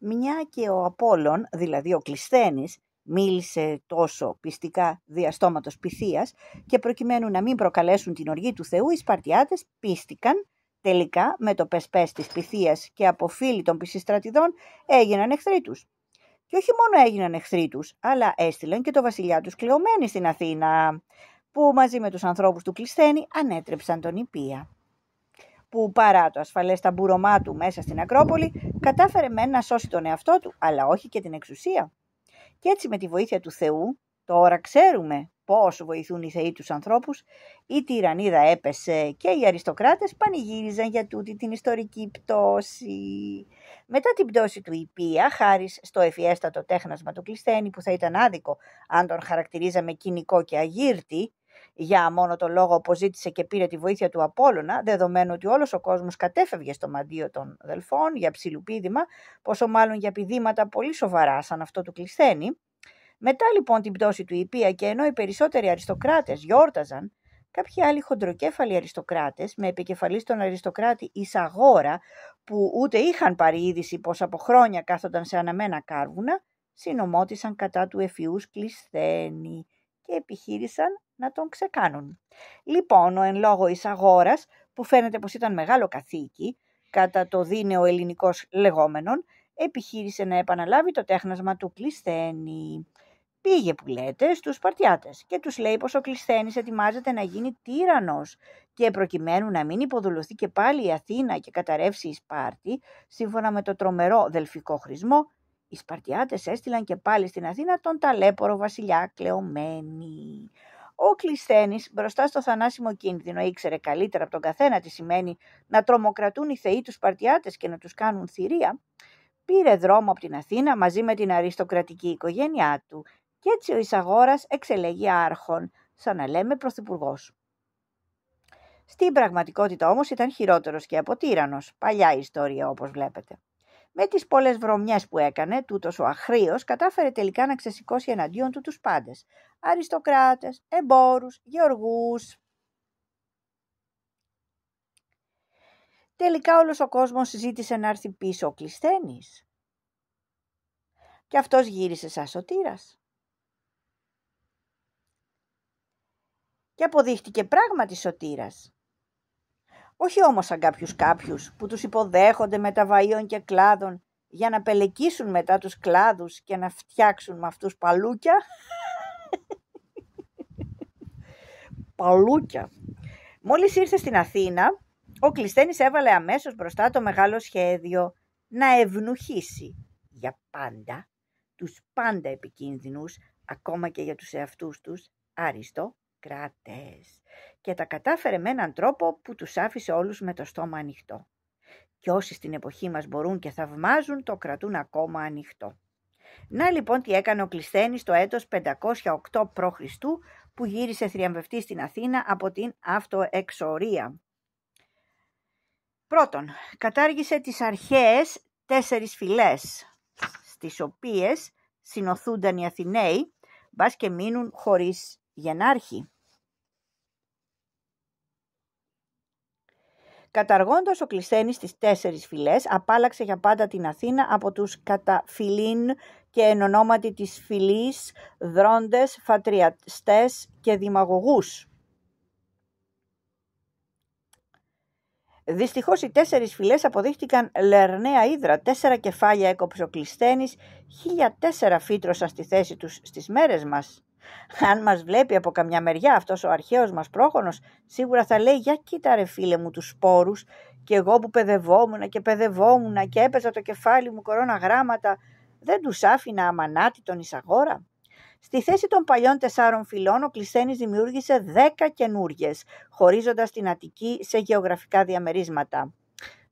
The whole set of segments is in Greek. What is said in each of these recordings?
Μια και ο Απόλλων, δηλαδή ο Κλισθένης, μίλησε τόσο πιστικά διαστόματος πυθίας και προκειμένου να μην προκαλέσουν την οργή του Θεού, οι Σπαρτιάτες πίστηκαν τελικά με το πεσπές της πυθίας και από φίλοι των πισιστρατιδών έγιναν εχθροί τους. Και όχι μόνο έγιναν εχθροί τους, αλλά έστειλαν και το βασιλιά τους κλεωμένοι στην Αθήνα, που μαζί με τους ανθρώπους του Κλισθένη ανέτρεψαν τον Ιππία που παρά το ασφαλές ταμπούρωμά του μέσα στην Ακρόπολη, κατάφερε μεν να σώσει τον εαυτό του, αλλά όχι και την εξουσία. Και έτσι με τη βοήθεια του Θεού, τώρα ξέρουμε πώς βοηθούν οι θεοί τους ανθρώπους, η τυραννίδα έπεσε και οι αριστοκράτες πανηγύριζαν για τούτη την ιστορική πτώση. Μετά την πτώση του Ιππία, χάρη στο εφιέστατο τέχνασμα του Κλεισθένη που θα ήταν άδικο αν τον χαρακτηρίζαμε κοινικό και αγύρτη, για μόνο το λόγο που ζήτησε και πήρε τη βοήθεια του Απόλλωνα, δεδομένου ότι όλος ο κόσμος κατέφευγε στο μαντίο των αδελφών για ψιλουπίδημα, πόσο μάλλον για πηδήματα πολύ σοβαρά σαν αυτό του Κλεισθένη. Μετά λοιπόν την πτώση του Ιππία και ενώ οι περισσότεροι αριστοκράτες γιόρταζαν, κάποιοι άλλοι χοντροκέφαλοι αριστοκράτες με επικεφαλής στον αριστοκράτη Ισαγόρα που ούτε είχαν πάρει είδηση πως από χρόνια κάθονταν σε αναμένα κάρβουνα, συνομότησαν κατά του εφιούς Κλεισθένη και επιχείρησαν να τον ξεκάνουν. Λοιπόν, ο εν λόγω εισαγόρας, που φαίνεται πως ήταν μεγάλο καθήκη, κατά το δίνεο ελληνικός λεγόμενον, επιχείρησε να επαναλάβει το τέχνασμα του Κλεισθένη. Πήγε που λέτε στους Σπαρτιάτες και τους λέει πως ο Κλεισθένης ετοιμάζεται να γίνει τύρανος και προκειμένου να μην υποδουλωθεί και πάλι η Αθήνα και καταρρεύσει η Σπάρτη, σύμφωνα με το τρομερό δελφικό χρησμό, οι Σπαρτιάτες έστειλαν και πάλι στην Αθήνα τον ταλέπορο βασιλιά κλεωμένη. Ο Κλεισθένης μπροστά στο θανάσιμο κίνδυνο ήξερε καλύτερα από τον καθένα τι σημαίνει να τρομοκρατούν οι θεοί τους Σπαρτιάτες και να τους κάνουν θηρία, πήρε δρόμο από την Αθήνα μαζί με την αριστοκρατική οικογένειά του και έτσι ο Ισαγόρας εξελέγει άρχον, σαν να λέμε πρωθυπουργός. Στην πραγματικότητα όμως ήταν χειρότερος και από τύρανος, παλιά ιστορία όπως βλέπετε. Με τις πολλές βρωμιές που έκανε, τούτος ο Αχρίος κατάφερε τελικά να ξεσηκώσει εναντίον του τους πάντες, αριστοκράτες, εμπόρους, γεωργούς. Τελικά όλος ο κόσμος ζήτησε να έρθει πίσω ο Κλισθένης. Και αυτός γύρισε σαν σωτήρας. Και αποδείχτηκε πράγματι σωτήρας. Όχι όμως σαν κάποιους κάποιους που τους υποδέχονται με τα βαΐων και κλάδων για να πελεκίσουν μετά τους κλάδους και να φτιάξουν με αυτούς παλούκια. παλούκια. Μόλις ήρθε στην Αθήνα, ο Κλεισθένης έβαλε αμέσως μπροστά το μεγάλο σχέδιο να ευνουχίσει για πάντα τους πάντα επικίνδυνους, ακόμα και για τους εαυτούς τους, κράτες. Και τα κατάφερε με έναν τρόπο που τους άφησε όλους με το στόμα ανοιχτό. Και όσοι στην εποχή μας μπορούν και θαυμάζουν, το κρατούν ακόμα ανοιχτό. Να λοιπόν τι έκανε ο Κλεισθένης το έτος 508 π.Χ που γύρισε θριαμβευτή στην Αθήνα από την αυτοεξορία. Πρώτον, κατάργησε τις αρχαίες τέσσερις φυλές, στις οποίες συνοθούνταν οι Αθηναίοι, μπας και μείνουν χωρίς γενάρχη. Καταργώντας ο Κλεισθένης τις τέσσερις φυλές, απάλαξε για πάντα την Αθήνα από τους καταφυλήν και εν ονόματι της φυλής δρόντες, φατριαστές και δημαγωγούς. Δυστυχώς οι τέσσερις φυλές αποδείχτηκαν λερναία ύδρα, τέσσερα κεφάλια έκοψε ο Κλεισθένης, χίλια τέσσερα φύτρωσαν στη θέση τους στις μέρες μας. Αν μας βλέπει από καμιά μεριά αυτός ο αρχαίος μας πρόγονος, σίγουρα θα λέει «Για κοίτα ρε φίλε μου τους σπόρους» και εγώ που παιδευόμουν και παιδευόμουν και έπαιζα το κεφάλι μου κορώνα γράμματα δεν τους άφηνα αμανάτη τον Ισαγόρα. Στη θέση των παλιών τεσσάρων φυλών, ο Κλισθένης δημιούργησε δέκα καινούριε, χωρίζοντας την Αττική σε γεωγραφικά διαμερίσματα.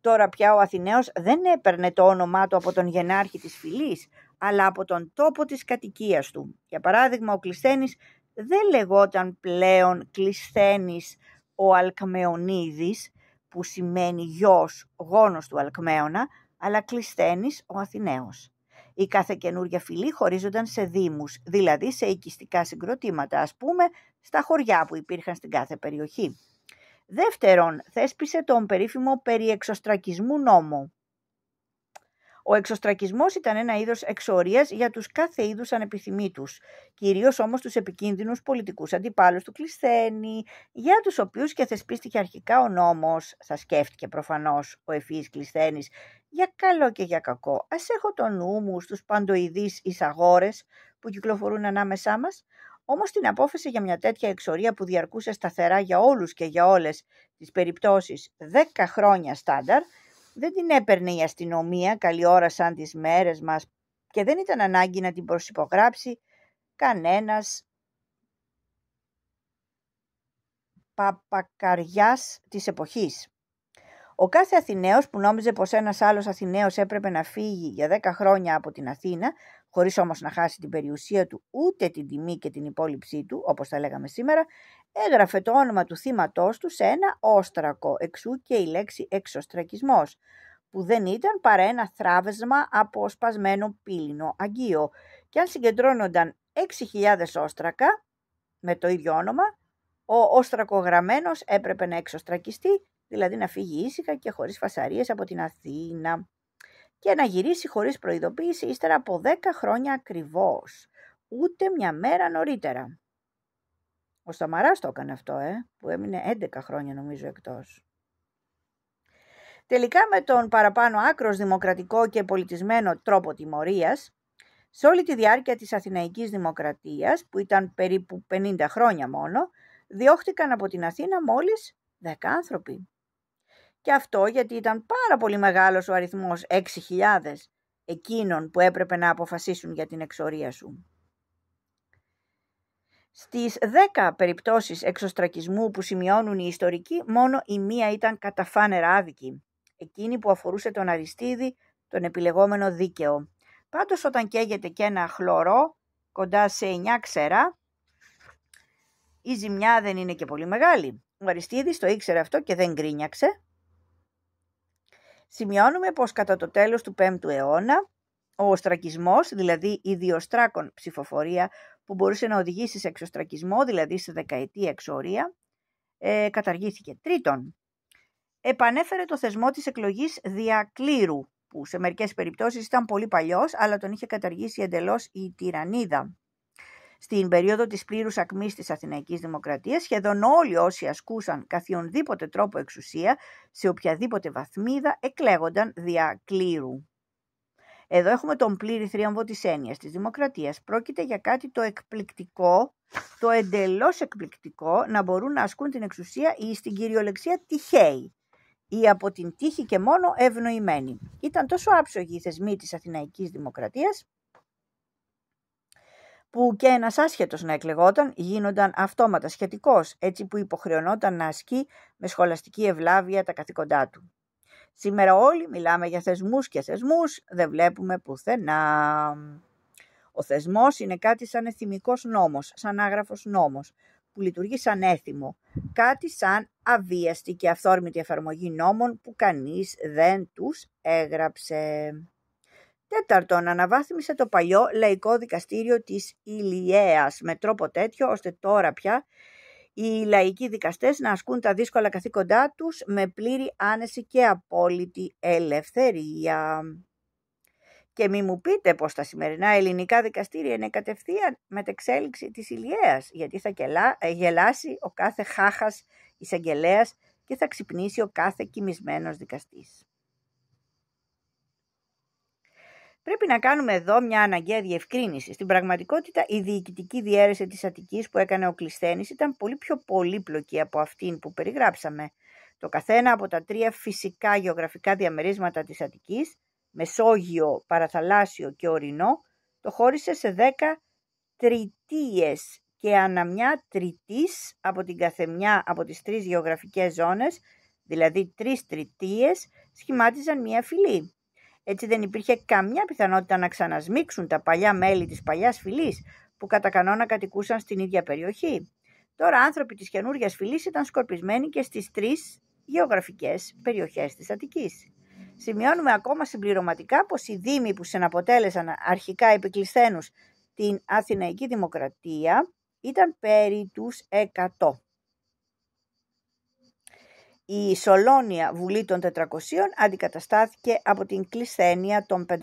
Τώρα πια ο Αθηναίος δεν έπαιρνε το όνομά του από τον γενάρχη της φυλής, αλλά από τον τόπο της κατοικίας του. Για παράδειγμα, ο Κλισθένης δεν λεγόταν πλέον Κλισθένης ο Αλκμεονίδη, που σημαίνει γιος, γόνος του Αλκμέωνα, αλλά Κλισθένης ο Αθηναίος. Η κάθε καινούργια φυλή χωρίζονταν σε δήμους, δηλαδή σε οικιστικά συγκροτήματα, ας πούμε, στα χωριά που υπήρχαν στην κάθε περιοχή. Δεύτερον, θέσπισε τον περίφημο περί εξωστρακισμού νόμο. Ο εξωστρακισμός ήταν ένα είδος εξορίας για τους κάθε είδους ανεπιθυμήτους, κυρίως όμως τους επικίνδυνους πολιτικούς αντιπάλους του Κλισθένη, για τους οποίους και θεσπίστηκε αρχικά ο νόμος, θα σκέφτηκε προφανώς ο εφής Κλισθένης, για καλό και για κακό. Ας έχω το νου μου στους παντοειδείς εισαγόρες που κυκλοφορούν ανάμεσά μας, Όμως την απόφαση για μια τέτοια εξορία που διαρκούσε σταθερά για όλους και για όλες τις περιπτώσεις 10 χρόνια στάνταρ, δεν την έπαιρνε η αστυνομία καλή ώρα σαν τις μέρες μας και δεν ήταν ανάγκη να την προσυπογράψει κανένας παπακαριάς της εποχής. Ο κάθε Αθηναίος που νόμιζε πως ένας άλλος Αθηναίος έπρεπε να φύγει για δέκα χρόνια από την Αθήνα, χωρίς όμως να χάσει την περιουσία του ούτε την τιμή και την υπόλοιψή του, όπως τα λέγαμε σήμερα, έγραφε το όνομα του θύματός του σε ένα όστρακο, εξού και η λέξη εξωστρακισμός, που δεν ήταν παρά ένα θράβεσμα από σπασμένο πύλινο αγγείο. Και αν συγκεντρώνονταν 6.000 όστρακα με το ίδιο όνομα, ο όστρακογραμμένος έπρεπε να εξωστρακιστεί, δηλαδή να φύγει ήσυχα και χωρίς φασαρίες από την Αθήνα και να γυρίσει χωρίς προειδοποίηση ύστερα από 10 χρόνια ακριβώς, ούτε μια μέρα νωρίτερα. Ο Σταμαρά το έκανε αυτό, ε, που έμεινε 11 χρόνια νομίζω εκτός. Τελικά με τον παραπάνω άκρος δημοκρατικό και πολιτισμένο τρόπο τιμωρίας, σε όλη τη διάρκεια της Αθηναϊκής Δημοκρατίας, που ήταν περίπου 50 χρόνια μόνο, διώχτηκαν από την Αθήνα μόλις 10 άνθρωποι. Και αυτό γιατί ήταν πάρα πολύ μεγάλος ο αριθμός 6.000 εκείνων που έπρεπε να αποφασίσουν για την εξορία σου. Στις 10 περιπτώσεις εξωστρακισμού που σημειώνουν οι ιστορικοί, μόνο η μία ήταν καταφάνερα άδικη, εκείνη που αφορούσε τον Αριστίδη, τον επιλεγόμενο δίκαιο. Πάντως όταν καίγεται και ένα χλωρό, κοντά σε 9 ξερά, η ζημιά δεν είναι και πολύ μεγάλη. Ο Αριστίδης το ήξερε αυτό και δεν γκρίνιαξε. Σημειώνουμε πως κατά το τέλος του 5ου αιώνα ο οστρακισμός, δηλαδή η διοστράκων ψηφοφορία που μπορούσε να οδηγήσει σε εξωστρακισμό, δηλαδή σε δεκαετία εξορία, ε, καταργήθηκε. Τρίτον, επανέφερε το θεσμό της εκλογής διακλήρου, που σε μερικές περιπτώσεις ήταν πολύ παλιός, αλλά τον είχε καταργήσει εντελώς η τυραννίδα. Στην περίοδο της πλήρους ακμής της Αθηναϊκής Δημοκρατίας, σχεδόν όλοι όσοι ασκούσαν καθιονδήποτε τρόπο εξουσία, σε οποιαδήποτε βαθμίδα, εκλέγονταν διακλήρου. Εδώ έχουμε τον πλήρη θρίαμβο της έννοιας της δημοκρατίας. Πρόκειται για κάτι το εκπληκτικό, το εντελώς εκπληκτικό, να μπορούν να ασκούν την εξουσία ή στην κυριολεξία τυχαίοι ή από την τύχη και μόνο ευνοημένοι. Ήταν τόσο άψογοι οι θεσμοί της Αθηναϊκής Δημοκρατίας που και ένας άσχετος να εκλεγόταν γίνονταν αυτόματα σχετικός, έτσι που υποχρεωνόταν να ασκεί με σχολαστική ευλάβεια τα καθήκοντά του. Σήμερα όλοι μιλάμε για θεσμούς και θεσμούς, δεν βλέπουμε πουθενά. Ο θεσμός είναι κάτι σαν εθιμικός νόμος, σαν άγραφος νόμος, που λειτουργεί σαν έθιμο, κάτι σαν αβίαστη και αυθόρμητη εφαρμογή νόμων που κανείς δεν τους έγραψε. Τέταρτον, αναβάθμισε το παλιό λαϊκό δικαστήριο της Ηλιαίας με τρόπο τέτοιο ώστε τώρα πια οι λαϊκοί δικαστές να ασκούν τα δύσκολα καθήκοντά τους με πλήρη άνεση και απόλυτη ελευθερία. Και μη μου πείτε πως τα σημερινά ελληνικά δικαστήρια είναι κατευθείαν μετεξέλιξη της ηλιαίας, γιατί θα ε, γελάσει ο κάθε χάχας εισαγγελέας και θα ξυπνήσει ο κάθε κοιμισμένος δικαστής. Πρέπει να κάνουμε εδώ μια αναγκαία διευκρίνηση. Στην πραγματικότητα, η διοικητική διαίρεση της Αττικής που έκανε ο Κλεισθένη ήταν πολύ πιο πολύπλοκη από αυτήν που περιγράψαμε. Το καθένα από τα τρία φυσικά γεωγραφικά διαμερίσματα της Αττικής, Μεσόγειο, Παραθαλάσσιο και Ορεινό, το χώρισε σε δέκα τριτίες και μια τριτής από την καθεμιά από τις τρεις γεωγραφικές ζώνες, δηλαδή τρεις τριτίες, σχημάτιζαν μία φυλή. Έτσι δεν υπήρχε καμιά πιθανότητα να ξανασμίξουν τα παλιά μέλη της παλιάς φυλής που κατά κανόνα κατοικούσαν στην ίδια περιοχή. Τώρα άνθρωποι της καινούργια φυλής ήταν σκορπισμένοι και στις τρεις γεωγραφικές περιοχές της Αττικής. Σημειώνουμε ακόμα συμπληρωματικά πως οι δήμοι που συναποτέλεσαν αρχικά επικλεισθένους την Αθηναϊκή Δημοκρατία ήταν περί τους 100. Η Σολόνια Βουλή των 400 αντικαταστάθηκε από την Κλισθένια των 500.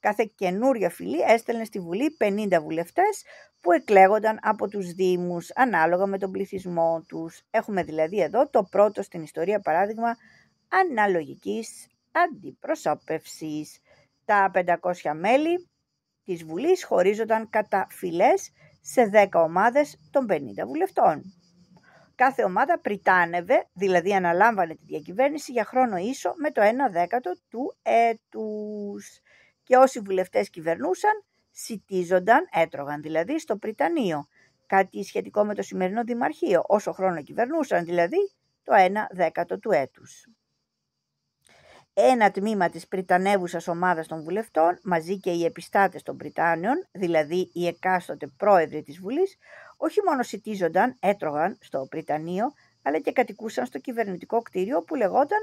Κάθε καινούρια φυλή έστελνε στη Βουλή 50 βουλευτές που εκλέγονταν από τους Δήμους ανάλογα με τον πληθυσμό τους. Έχουμε δηλαδή εδώ το πρώτο στην ιστορία παράδειγμα αναλογικής αντιπροσώπευσης. Τα 500 μέλη της Βουλής χωρίζονταν κατά φυλές σε 10 ομάδες των 50 βουλευτών. Κάθε ομάδα πριτάνευε, δηλαδή αναλάμβανε τη διακυβέρνηση για χρόνο ίσο με το 1 δέκατο του έτους. Και όσοι βουλευτές κυβερνούσαν, σιτίζονταν, έτρωγαν δηλαδή, στο Πριτανείο. Κάτι σχετικό με το σημερινό Δημαρχείο, όσο χρόνο κυβερνούσαν δηλαδή, το 1 δέκατο του έτους ένα τμήμα της πριτανεύουσας ομάδας των βουλευτών, μαζί και οι επιστάτες των Πριτάνιων, δηλαδή οι εκάστοτε πρόεδροι της Βουλής, όχι μόνο σιτίζονταν, έτρωγαν στο Πριτανείο, αλλά και κατοικούσαν στο κυβερνητικό κτίριο που λεγόταν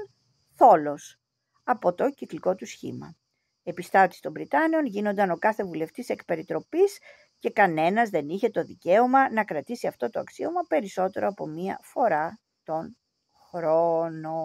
Θόλος, από το κυκλικό του σχήμα. Επιστάτης των Πριτάνιων, γίνονταν ο κάθε βουλευτής εκ περιτροπής και κανένας δεν είχε το δικαίωμα να κρατήσει αυτό το αξίωμα περισσότερο από μία φορά τον χρόνο.